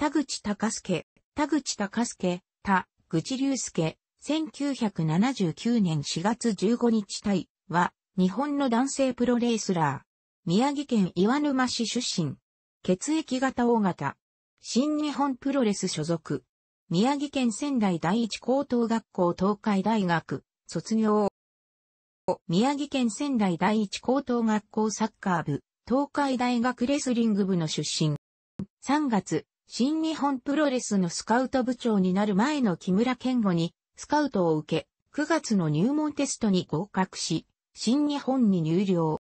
田口隆介、田口隆介、田口隆介、1979年4月15日対は、日本の男性プロレスラー。宮城県岩沼市出身。血液型大型。新日本プロレス所属。宮城県仙台第一高等学校東海大学、卒業。宮城県仙台第一高等学校サッカー部、東海大学レスリング部の出身。3月、新日本プロレスのスカウト部長になる前の木村健吾にスカウトを受け、9月の入門テストに合格し、新日本に入寮。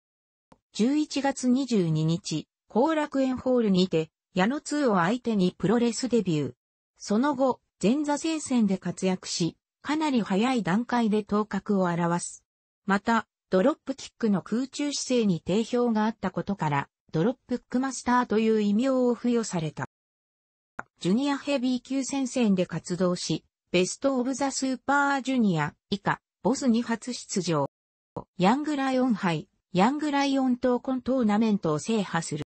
11月22日、後楽園ホールにて、矢野通を相手にプロレスデビュー。その後、前座戦線で活躍し、かなり早い段階で頭角を表す。また、ドロップキックの空中姿勢に定評があったことから、ドロップックマスターという異名を付与された。ジュニアヘビー級戦線で活動し、ベストオブザスーパージュニア以下、ボスに初出場。ヤングライオン杯、ヤングライオン闘魂トーナメントを制覇する。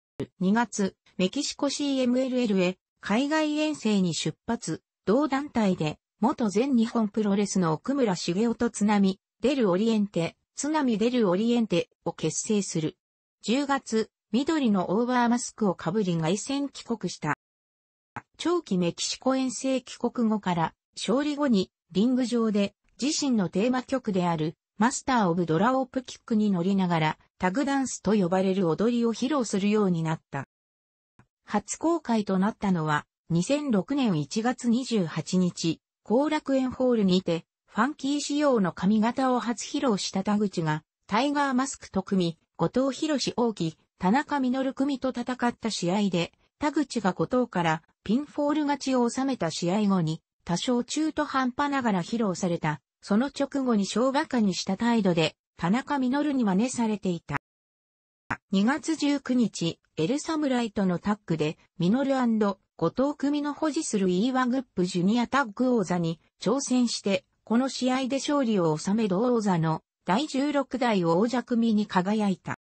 2月、メキシコ CMLL へ海外遠征に出発、同団体で元全日本プロレスの奥村茂雄と津波、デルオリエンテ、津波デルオリエンテを結成する。10月、緑のオーバーマスクをかぶり外戦帰国した。長期メキシコ遠征帰国後から、勝利後にリング上で自身のテーマ曲であるマスター・オブ・ドラ・オープ・キックに乗りながらタグダンスと呼ばれる踊りを披露するようになった。初公開となったのは2006年1月28日、後楽園ホールにてファンキー仕様の髪型を初披露した田口がタイガーマスクと組、後藤博士大木、田中実組と戦った試合で、田口が後藤からピンフォール勝ちを収めた試合後に、多少中途半端ながら披露された、その直後に小馬鹿にした態度で、田中稔に真似されていた。2月19日、エルサムライとのタッグで、ミノル後藤組の保持する e ワグップジュニアタッグ王座に挑戦して、この試合で勝利を収め同王座の第16代王者組に輝いた。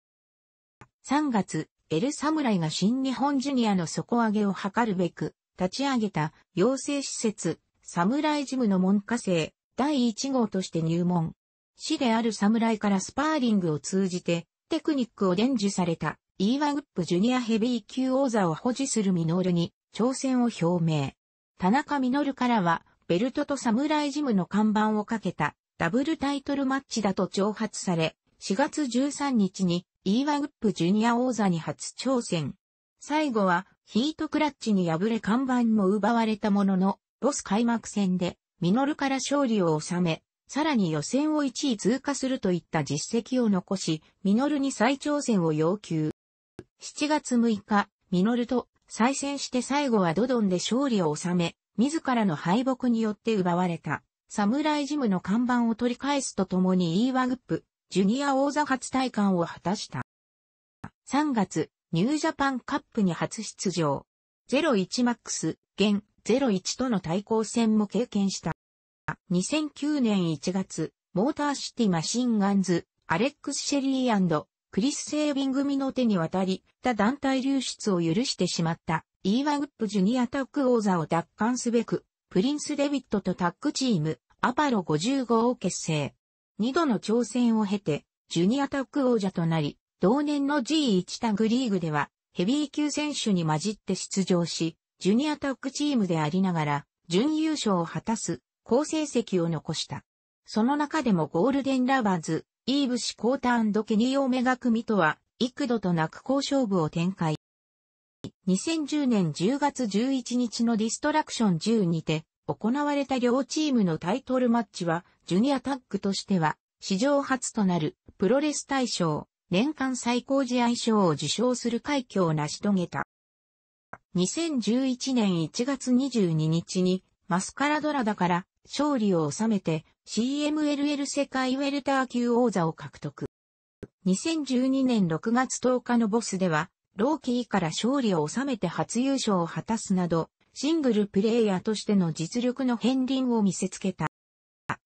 3月、エルサムライが新日本ジュニアの底上げを図るべく、立ち上げた養成施設、サムライジムの門下生、第1号として入門。死であるサムライからスパーリングを通じて、テクニックを伝授された、イーワグップジュニアヘビー級王座を保持するミノルに、挑戦を表明。田中ミノルからは、ベルトとサムライジムの看板をかけた、ダブルタイトルマッチだと挑発され、4月13日にイーワウップジュニア王座に初挑戦。最後はヒートクラッチに敗れ看板も奪われたものの、ボス開幕戦でミノルから勝利を収め、さらに予選を1位通過するといった実績を残し、ミノルに再挑戦を要求。7月6日、ミノルと再戦して最後はドドンで勝利を収め、自らの敗北によって奪われた。サムライジムの看板を取り返すとともに e ワグップ、ジュニア王座初体感を果たした。3月、ニュージャパンカップに初出場。01マックス、現01との対抗戦も経験した。2009年1月、モーターシティマシンガンズ、アレックス・シェリークリス・セービン組の手に渡り、他団体流出を許してしまった、イーワウップジュニアタッグ王座を奪還すべく、プリンス・デビットとタッグチーム、アパロ55を結成。2度の挑戦を経て、ジュニアタッグ王者となり、同年の G1 タグリーグでは、ヘビー級選手に混じって出場し、ジュニアタッグチームでありながら、準優勝を果たす、好成績を残した。その中でもゴールデンラバーズ、イーブシ・コータケニー・オメガ組とは、幾度となく好勝負を展開。2010年10月11日のディストラクション10にて、行われた両チームのタイトルマッチは、ジュニアタッグとしては、史上初となる、プロレス大賞、年間最高試合賞を受賞する快挙を成し遂げた。2011年1月22日に、マスカラドラダから、勝利を収めて CMLL 世界ウェルター級王座を獲得。2012年6月10日のボスでは、ローキーから勝利を収めて初優勝を果たすなど、シングルプレイヤーとしての実力の片鱗を見せつけた。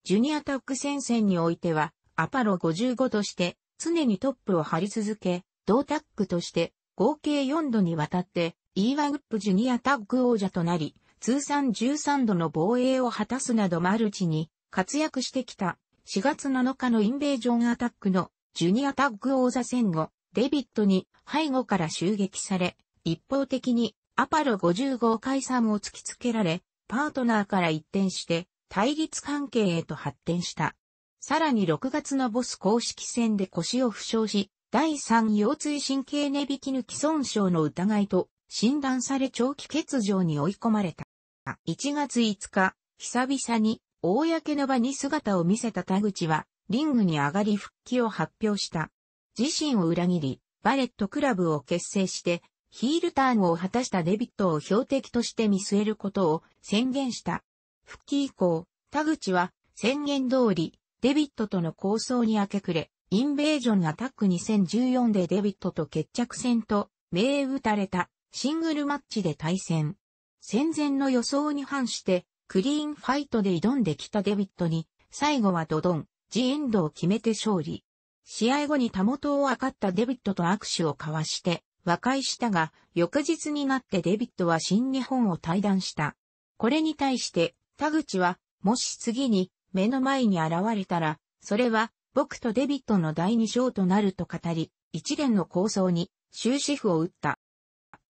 ジュニアタッグ戦線においては、アパロ55として常にトップを張り続け、同タッグとして合計4度にわたって E1 ウップジュニアタッグ王者となり、通算13度の防衛を果たすなどマルチに活躍してきた4月7日のインベージョンアタックのジュニアタッグ王座戦後、デビットに背後から襲撃され、一方的にアパロ55解散を突きつけられ、パートナーから一転して対立関係へと発展した。さらに6月のボス公式戦で腰を負傷し、第3腰椎神経根引き抜き損傷の疑いと診断され長期欠場に追い込まれた。1月5日、久々に公の場に姿を見せた田口は、リングに上がり復帰を発表した。自身を裏切り、バレットクラブを結成して、ヒールターンを果たしたデビットを標的として見据えることを宣言した。復帰以降、田口は宣言通り、デビットとの構想に明け暮れ、インベージョンアタック2014でデビットと決着戦と、銘打たれたシングルマッチで対戦。戦前の予想に反して、クリーンファイトで挑んできたデビットに、最後はドドン、ジエンドを決めて勝利。試合後にた元を分かったデビットと握手を交わして、和解したが、翌日になってデビットは新日本を退団した。これに対して、田口は、もし次に、目の前に現れたら、それは、僕とデビットの第二章となると語り、一連の構想に終止符を打った。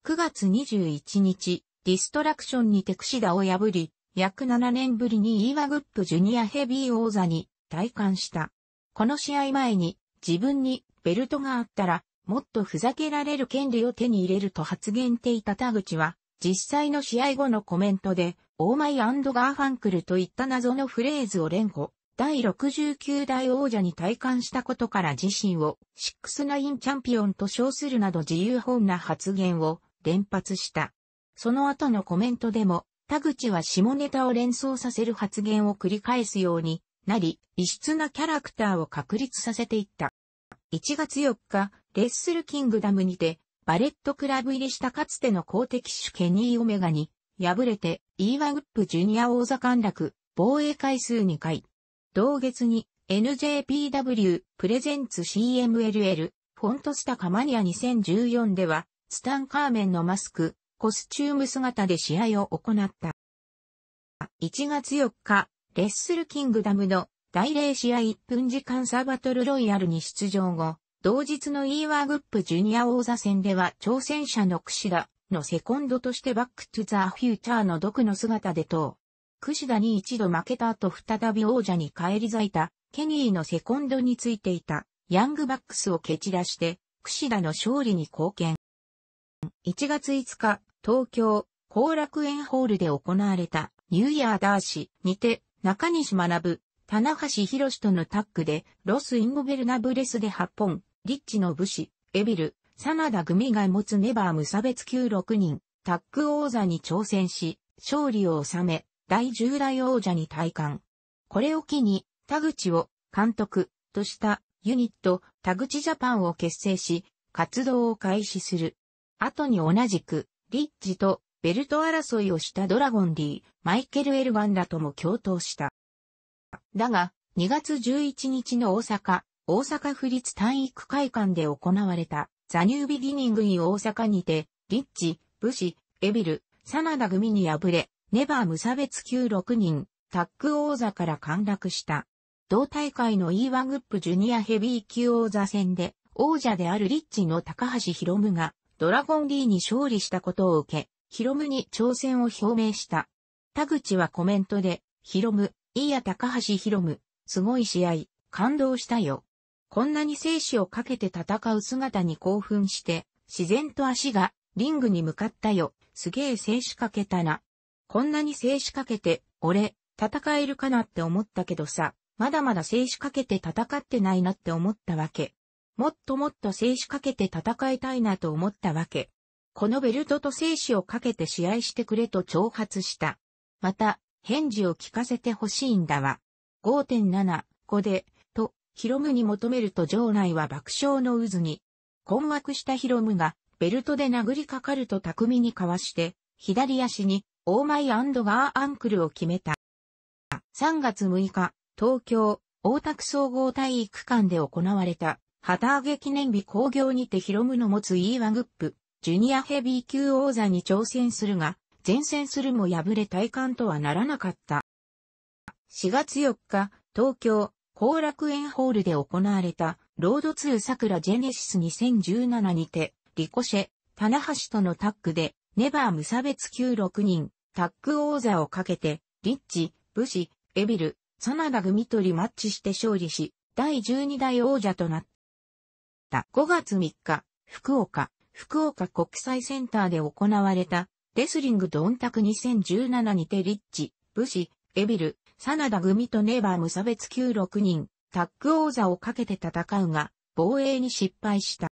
9月21日、ディストラクションにてシ田を破り、約7年ぶりにイーワグップジュニアヘビー王座に退官した。この試合前に自分にベルトがあったらもっとふざけられる権利を手に入れると発言ていた田口は、実際の試合後のコメントで、オーマイガーファンクルといった謎のフレーズを連呼、第69代王者に体感したことから自身を69チャンピオンと称するなど自由本な発言を連発した。その後のコメントでも、田口は下ネタを連想させる発言を繰り返すようになり、異質なキャラクターを確立させていった。1月4日、レッスルキングダムにて、バレットクラブ入りしたかつての公的種ケニー・オメガに、敗れて、イーワウップジュニア王座陥落、防衛回数2回。同月に、NJPW、プレゼンツ CMLL、フォントスタカマニア2014では、ツタンカーメンのマスク、コスチューム姿で試合を行った。1月4日、レッスルキングダムの第0試合1分時間サバトルロイヤルに出場後、同日のイーワーグップジュニア王座戦では挑戦者の櫛田のセコンドとしてバックトゥザフューチャーの毒の姿でと、櫛田に一度負けた後再び王者に返り咲いたケニーのセコンドについていたヤングバックスを蹴散らして、櫛田の勝利に貢献。1月5日、東京、後楽園ホールで行われたニューイヤーダーシにて中西学、棚橋博士とのタッグでロス・インゴベルナブレスで8本、リッチの武士、エビル、サダ・グ組が持つネバー無差別級6人、タッグ王座に挑戦し、勝利を収め、第10代王者に退官。これを機に、田口を監督としたユニット、田口ジャパンを結成し、活動を開始する。後に同じく、リッチとベルト争いをしたドラゴンリー、マイケル・エルワンらとも共闘した。だが、2月11日の大阪、大阪府立体育会館で行われた、ザニュービギニングイ大阪にて、リッチ、武士、エビル、真田組に敗れ、ネバー無差別級6人、タッグ王座から陥落した。同大会の E1 グップジュニアヘビー級王座戦で、王者であるリッチの高橋博夢が、ドラゴン D に勝利したことを受け、博夢に挑戦を表明した。田口はコメントで、博夢、いや高橋博夢、すごい試合、感動したよ。こんなに生死をかけて戦う姿に興奮して、自然と足がリングに向かったよ。すげえ静止かけたな。こんなに静止かけて、俺、戦えるかなって思ったけどさ、まだまだ静止かけて戦ってないなって思ったわけ。もっともっと静止かけて戦いたいなと思ったわけ。このベルトと生死をかけて試合してくれと挑発した。また、返事を聞かせてほしいんだわ。5.7、5で、広夢に求めると場内は爆笑の渦に。困惑した広夢が、ベルトで殴りかかると巧みにかわして、左足に、オーマイガーアンクルを決めた。3月6日、東京、大田区総合体育館で行われた、旗揚げ記念日興行にて広夢の持つ E1 グップ、ジュニアヘビー級王座に挑戦するが、前線するも敗れ体感とはならなかった。4月4日、東京、後楽園ホールで行われた、ロード2桜ジェネシス2017にて、リコシェ、棚橋とのタッグで、ネバー無差別級6人、タッグ王座をかけて、リッチ、武士、エビル、真田組取リマッチして勝利し、第12代王者となった。5月3日、福岡、福岡国際センターで行われた、レスリングドンタク2017にてリッチ、武士、エビル、サナダ組とネバー無差別級6人、タッグ王座をかけて戦うが、防衛に失敗した。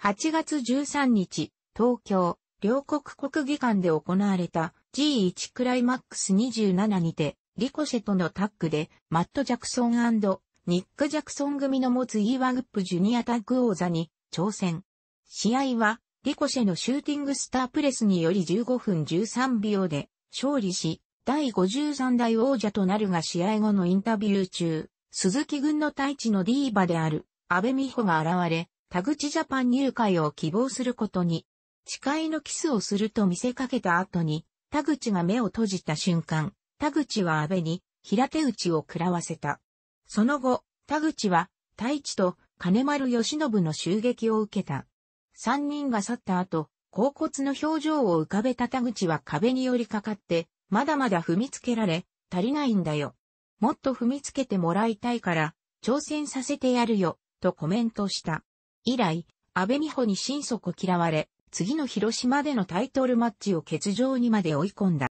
8月13日、東京、両国国技館で行われた G1 クライマックス27にて、リコシェとのタッグで、マット・ジャクソンニック・ジャクソン組の持つ e ワグップジュニアタッグ王座に挑戦。試合は、リコシェのシューティングスタープレスにより15分13秒で勝利し、第53代王者となるが試合後のインタビュー中、鈴木軍の大地のディーバである安倍美穂が現れ、田口ジャパン入会を希望することに、誓いのキスをすると見せかけた後に、田口が目を閉じた瞬間、田口は安倍に平手打ちを食らわせた。その後、田口は大地と金丸義信の襲撃を受けた。三人が去った後、甲骨の表情を浮かべた田口は壁に寄りかかって、まだまだ踏みつけられ、足りないんだよ。もっと踏みつけてもらいたいから、挑戦させてやるよ、とコメントした。以来、安倍美穂に心底嫌われ、次の広島でのタイトルマッチを欠場にまで追い込んだ。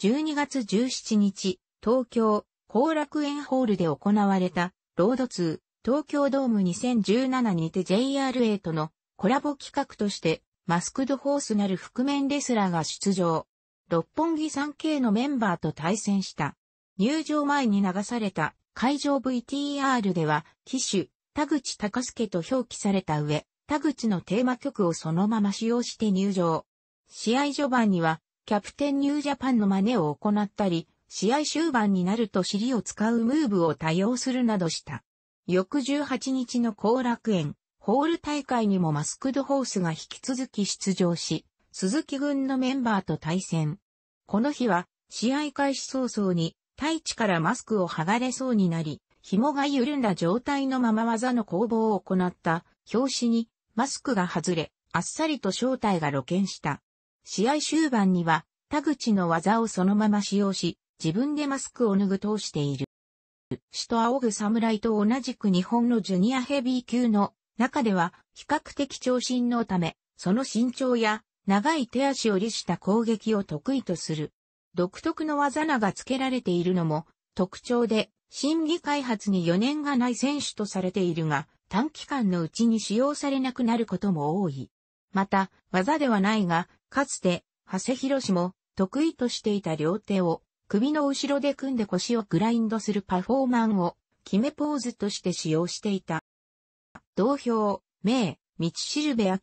12月17日、東京、後楽園ホールで行われた、ロード2、東京ドーム2017にて JRA とのコラボ企画として、マスクドホースなる覆面レスラーが出場。六本木 3K のメンバーと対戦した。入場前に流された会場 VTR では、機種、田口隆介と表記された上、田口のテーマ曲をそのまま使用して入場。試合序盤には、キャプテンニュージャパンの真似を行ったり、試合終盤になると尻を使うムーブを多用するなどした。翌18日の後楽園、ホール大会にもマスクドホースが引き続き出場し、鈴木軍のメンバーと対戦。この日は、試合開始早々に、大地からマスクを剥がれそうになり、紐が緩んだ状態のまま技の攻防を行った表紙にマスクが外れ、あっさりと正体が露見した。試合終盤には田口の技をそのまま使用し、自分でマスクを脱ぐ通している。首都仰ぐ侍と同じく日本のジュニアヘビー級の中では比較的長身のため、その身長や長い手足を利した攻撃を得意とする。独特の技名が付けられているのも特徴で、審議開発に余念がない選手とされているが、短期間のうちに使用されなくなることも多い。また、技ではないが、かつて、長谷博士も得意としていた両手を首の後ろで組んで腰をグラインドするパフォーマンを決めポーズとして使用していた。同票、名、道しるべ明、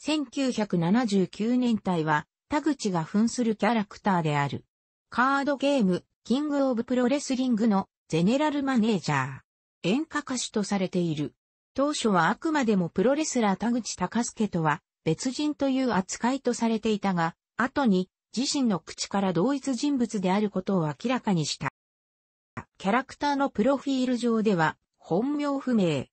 1979年代は、田口が扮するキャラクターである。カードゲーム、キングオブプロレスリングのゼネラルマネージャー。演歌歌手とされている。当初はあくまでもプロレスラー田口隆介とは別人という扱いとされていたが、後に自身の口から同一人物であることを明らかにした。キャラクターのプロフィール上では、本名不明、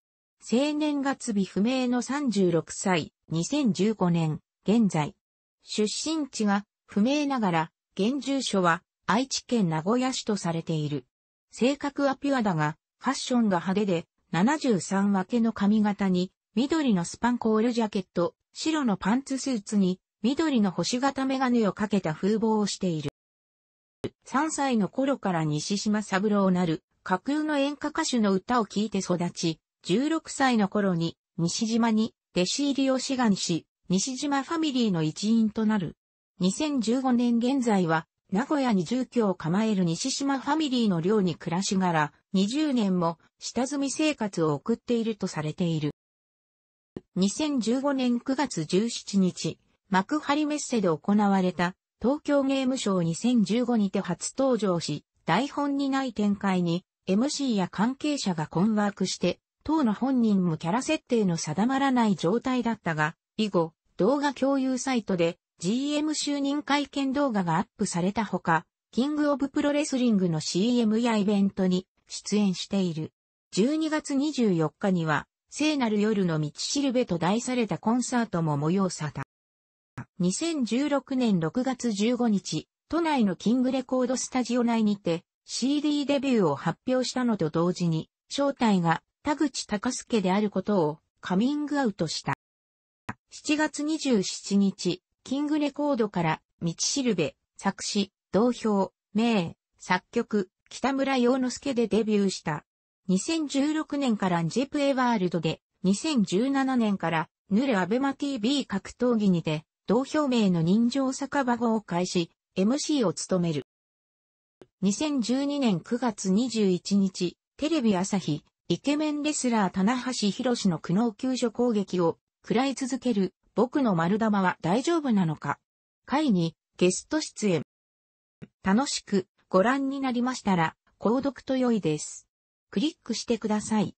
生年月日不明の36歳、2015年、現在。出身地が不明ながら、現住所は愛知県名古屋市とされている。性格はピュアだが、ファッションが派手で、73分けの髪型に、緑のスパンコールジャケット、白のパンツスーツに、緑の星型メガネをかけた風貌をしている。3歳の頃から西島三郎なる、架空の演歌歌手の歌を聴いて育ち、16歳の頃に西島に弟子入りを志願し、西島ファミリーの一員となる。2015年現在は、名古屋に住居を構える西島ファミリーの寮に暮らしがら、20年も下積み生活を送っているとされている。2015年9月17日、幕張メッセで行われた東京ゲームショー2015にて初登場し、台本にない展開に MC や関係者が困惑して当の本人もキャラ設定の定まらない状態だったが、以後、動画共有サイトで GM 就任会見動画がアップされたほか、キングオブプロレスリングの CM やイベントに出演している。12月24日には、聖なる夜の道しるべと題されたコンサートも催された。2016年6月15日、都内のキングレコードスタジオ内にて CD デビューを発表したのと同時に、正体が田口隆介であることをカミングアウトした。7月27日、キングレコードから、道しるべ、作詞、同票、名、作曲、北村洋之介でデビューした。2016年からジェプエワールドで、2017年からヌレアベマ TV 格闘技にて、同票名の人情酒場号を開始、MC を務める。2012年9月21日、テレビ朝日、イケメンレスラー棚橋博の苦悩救助攻撃を食らい続ける僕の丸玉は大丈夫なのか会にゲスト出演。楽しくご覧になりましたら、購読と良いです。クリックしてください。